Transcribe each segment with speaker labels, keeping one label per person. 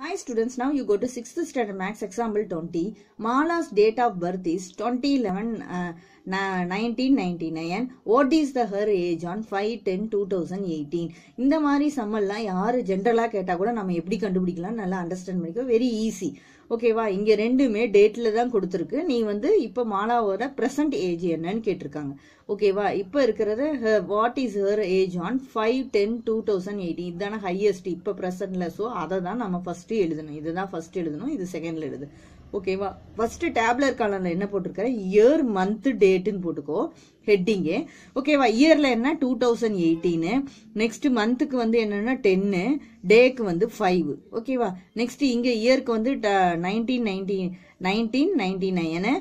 Speaker 1: Hi students, now you go to 6th standard max example 20. Mala's date of birth is 2011 uh, 1999. What is the her age on 5 10 2018? இந்த மாதிரி சம்மல்லாம் யார் ஜென்ரலாக கேட்டால் கூட நம்ம எப்படி கண்டுபிடிக்கலாம் நல்லா அண்டர்ஸ்டாண்ட் பண்ணிக்க வெரி ஈஸி ஓகேவா இங்கே ரெண்டுமே டேட்டில் தான் கொடுத்துருக்கு நீ வந்து இப்போ மாலாவோட ப்ரெசன்ட் ஏஜ் என்னன்னு கேட்டிருக்காங்க ஓகேவா இப்போ இருக்கிறது what is her age on five ten two thousand eighty இதுதான ஹையஸ்ட் இப்போ ப்ரெசன்ட்டில் ஸோ அதை தான் நம்ம ஃபஸ்ட்டு எழுதணும் இதுதான் ஃபஸ்ட் எழுதணும் இது செகண்டில் எழுது ஓகேவா ஃபர்ஸ்ட் டேப்லர் காலம்ல என்ன போட்டிருக்கிறேன் இயர் மந்த் டேட்டுன்னு போட்டுக்கோ ஹெட்டிங்கு ஓகேவா இயர்ல என்ன டூ தௌசண்ட் எயிட்டீனு நெக்ஸ்ட் மந்த்துக்கு வந்து என்னன்னா டென்னு டேக்கு வந்து ஃபைவ் ஓகேவா நெக்ஸ்ட் இங்க இயருக்கு வந்து nineteen ninety nineteen ninety nine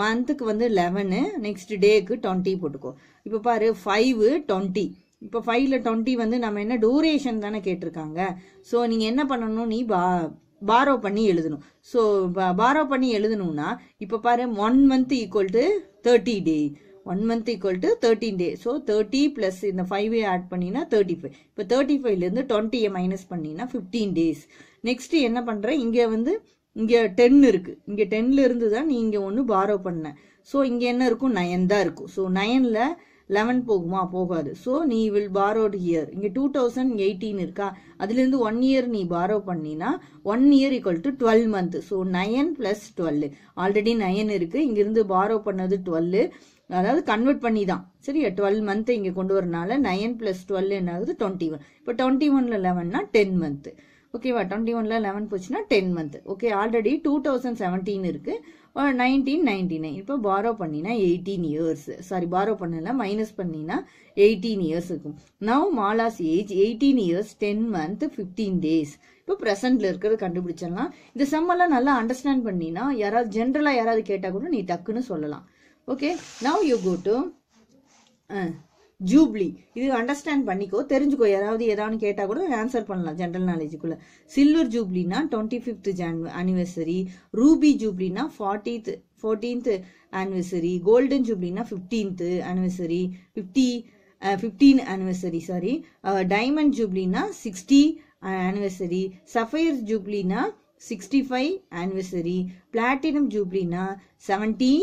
Speaker 1: மந்த்துக்கு வந்து லெவனு நெக்ஸ்ட் டேக்கு டுவெண்ட்டி போட்டுக்கோ இப்போ பாரு ஃபைவ் டுவெண்ட்டி இப்போ ஃபைவ்ல டுவெண்ட்டி வந்து நம்ம என்ன டூரேஷன் தானே கேட்டிருக்காங்க ஸோ நீங்கள் என்ன பண்ணணும் நீ பா பாரோ பண்ணி எழுதணும் ஸோ பாரோ பண்ணி எழுதணும்னா இப்போ பாரு one month equal to thirty day one month equal to thirty day so thirty plus இந்த ஃபைவே ஆட் பண்ணினா தேர்ட்டி ஃபைவ் இப்போ தேர்ட்டி ஃபைவ்லேருந்து டுவெண்ட்டியை மைனஸ் பண்ணினா ஃபிஃப்டீன் டேஸ் நெக்ஸ்ட் என்ன பண்ணுறேன் இங்கே வந்து இங்கே டென் இருக்குது இங்கே டென்னில் இருந்து தான் நீ இங்கே ஒன்று பாரோ பண்ண ஸோ இங்கே என்ன இருக்கும் நயன் தான் இருக்கும் ஸோ நயனில் லெவன் போகுமா போகாது ஸோ நீ வில் பாரோட் இயர் இங்கே டூ தௌசண்ட் எயிட்டீன் இருக்கா அதுலேருந்து ஒன் இயர் நீ பாரோ பண்ணினா one year equal to twelve month so nine plus twelve already nine இருக்குது இங்கேருந்து பாரோ பண்ணது டுவெல் அதாவது கன்வெர்ட் பண்ணி தான் சரியா டுவெல் மந்த் இங்கே கொண்டு வரனால நயன் ப்ளஸ் டுவெல் என்ன ஆகுது டுவெண்ட்டி ஒன் இப்போ டுவெண்ட்டி ஒன்ல லெவன்னா டென் மந்த்து ஓகேவா டுவெண்ட்டி ஒன்ல லெவன் போச்சுன்னா ten month okay already two thousand seventeen இருக்குது நைன்டீன் நைன்டி நைன் இப்போ பாரோ பண்ணினா எயிட்டீன் இயர்ஸ் சாரி பாரோ பண்ணல மைனஸ் பண்ணினா எயிட்டீன் இயர்ஸ் இருக்கும் நவ் மாலாஸ் age eighteen years ten month fifteen days இப்போ ப்ரெசென்ட்டில் இருக்கிறது கண்டுபிடிச்சிடலாம் இந்த சம்மெல்லாம் நல்லா அண்டர்ஸ்டாண்ட் பண்ணினா யாராவது ஜென்ரலாக யாராவது கேட்டால் கூட நீ டக்குன்னு சொல்லலாம் okay now you go to jubilee இது அண்டர்ஸ்டாண்ட் பண்ணிக்கோ தெரிஞ்சுக்கோ யாராவது ஏதாவது கேட்டால் கூட ஆன்சர் பண்ணலாம் ஜென்ரல் நாலேஜுக்குள்ள சில்வர் ஜூப்ளினா டுவெண்ட்டி ஃபிஃப்த் ஜான் அனிவர்சரி ரூபி ஜூப்ளினா ஃபார்ட்டித் ஃபோர்டீன்த் ஆனிவர்சரி கோல்டன் ஜூப்ளினா fifteenth anniversary fifty fifteen anniversary sorry diamond ஜூப்ளினா சிக்ஸ்டி ஆனிவர்சரி சஃபயர் ஜூப்ளினா சிக்ஸ்டி ஃபைவ் ஆனிவர்சரி பிளாட்டினம் ஜூப்ளினா seventy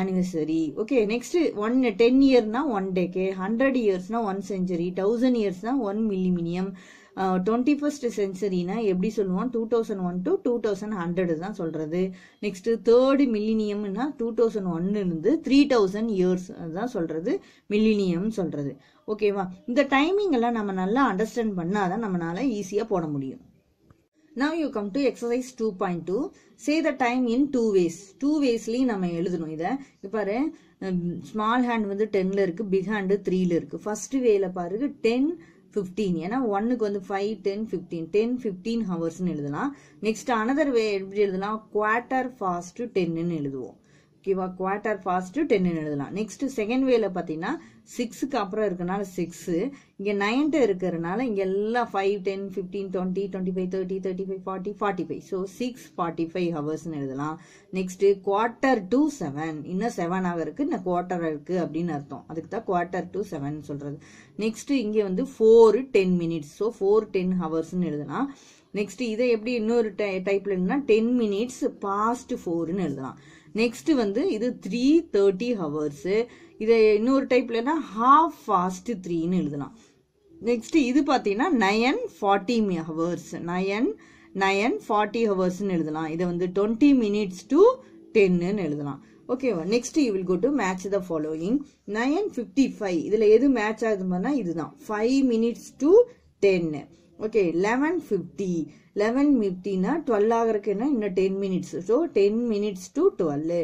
Speaker 1: anniversary okay next one ten இயர்னா ஒன் டேக்கு ஹண்ட்ரட் இயர்ஸ்னா ஒன் செஞ்சுரி தௌசண்ட் இயர்ஸ்னா one millennium twenty first சென்ச்சுரினா எப்படி சொல்லுவோம் two thousand one to two thousand hundred தான் சொல்கிறது நெக்ஸ்ட் தேர்டு மில்லினியம்னா டூ தௌசண்ட் ஒன்னுலேருந்து த்ரீ தௌசண்ட் இயர்ஸ் தான் சொல்கிறது மில்லினியம்னு சொல்கிறது ஓகேவா இந்த டைமிங் எல்லாம் நம்ம நல்லா அண்டர்ஸ்டாண்ட் பண்ணால் தான் நம்மளால ஈஸியாக போட முடியும் you come you exercise two exercise to say the time in two ways two வேஸ்லேயும் நம்ம எழுதணும் இதை இப்பாரு ஸ்மால் ஹேண்ட் வந்து 10ல இருக்கு big hand 3ல இருக்கு first wayல பாருங்க 10 ஃபிஃப்டீன் ஏன்னா ஒன்னுக்கு வந்து ஃபைவ் டென் ஃபிஃப்டீன் டென் ஃபிஃப்டீன் ஹவர்ஸ்னு எழுதலாம் நெக்ஸ்ட் அனதர் வே எப்படி எழுதலாம் குவார்ட்டர் ஃபாஸ்ட் டென்னு எழுதுவோம் குவார்டர் ஃபாஸ்ட்டு டென்னு எழுதலாம் நெக்ஸ்ட் செகண்ட் வேல பார்த்தீங்கன்னா சிக்ஸுக்கு அப்புறம் இருக்கிறனால சிக்ஸு இங்கே நைன்ட்டு இருக்கிறனால இங்கே எல்லாம் five ten fifteen twenty twenty five thirty thirty five forty forty five so six forty five ஹவர்ஸ்னு எழுதலாம் நெக்ஸ்ட்டு குவார்ட்டர் டூ செவன் இன்னும் செவனாக இருக்குது இன்னும் குவார்ட்டர் இருக்குது அப்படின்னு அர்த்தம் அதுக்கு தான் குவார்ட்டர் டூ செவன் சொல்கிறது நெக்ஸ்ட்டு இங்கே வந்து four ten minutes so four ten ஹவர்ஸ்னு எழுதலாம் நெக்ஸ்ட் இதை எப்படி இன்னொரு டைப்ல எழுதுனா டென் மினிட்ஸ் பாஸ்ட் ஃபோர்னு எழுதலாம் நெக்ஸ்ட் வந்து இது த்ரீ தேர்ட்டி ஹவர்ஸு இதை இன்னொரு டைப்லனா ஹாஃப் ஃபாஸ்ட் த்ரீன்னு எழுதலாம் நெக்ஸ்ட் இது பார்த்தீங்கன்னா nine forty hours nine nine forty ஹவர்ஸ்ன்னு எழுதலாம் இதை வந்து டுவெண்ட்டி மினிட்ஸ் டு டென்னுன்னு எழுதலாம் ஓகேவா next you will go to match the following nine fifty five இதில் எது மேட்ச் ஆகுதுன்னா இதுதான் five minutes to ten okay eleven fifty eleven ஃபிஃப்டினா டுவெல் ஆகிறதுக்குன்னா இன்னும் ten minutes so ten minutes to twelve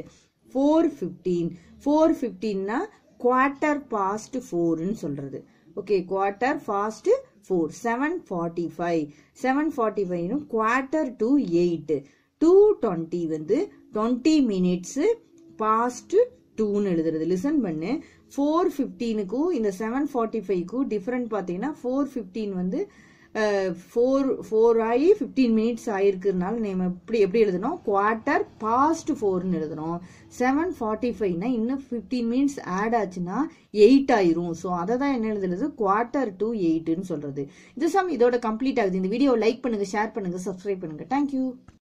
Speaker 1: four fifteen four ஃபிஃப்டீன்னா quarter past ஃபோர்னு சொல்கிறது okay quarter past four seven forty five seven forty ஃபைவ்னு quarter to eight two twenty வந்து twenty minutes past டூன்னு எழுதுறது லிசன் பண்ணு ஃபோர் ஃபிஃப்டீனுக்கும் இந்த செவன் ஃபார்ட்டி ஃபைவ்க்கும் டிஃப்ரெண்ட் பார்த்தீங்கன்னா ஃபோர் ஃபிஃப்டீன் வந்து ஃபோர் ஃபோர் ஆகி ஃபிஃப்டீன் மினிட்ஸ் ஆகிருக்கிறதுனால நம்ம இப்படி எப்படி எழுதணும் குவார்ட்டர் பாஸ்ட் ஃபோர்னு எழுதணும் செவன் ஃபார்ட்டி ஃபைவ்னா இன்னும் ஃபிஃப்டீன் மினிட்ஸ் ஆட் ஆச்சுன்னா எயிட் ஆயிரும் ஸோ அதை தான் என்ன எழுதுறது குவார்ட்டர் டு எயிட்டுன்னு சொல்கிறது இது சம் இதோட கம்ப்ளீட் ஆகுது இந்த வீடியோ லைக் பண்ணுங்கள் ஷேர் பண்ணுங்கள் சப்ஸ்கிரைப் பண்ணுங்கள் தேங்க்யூ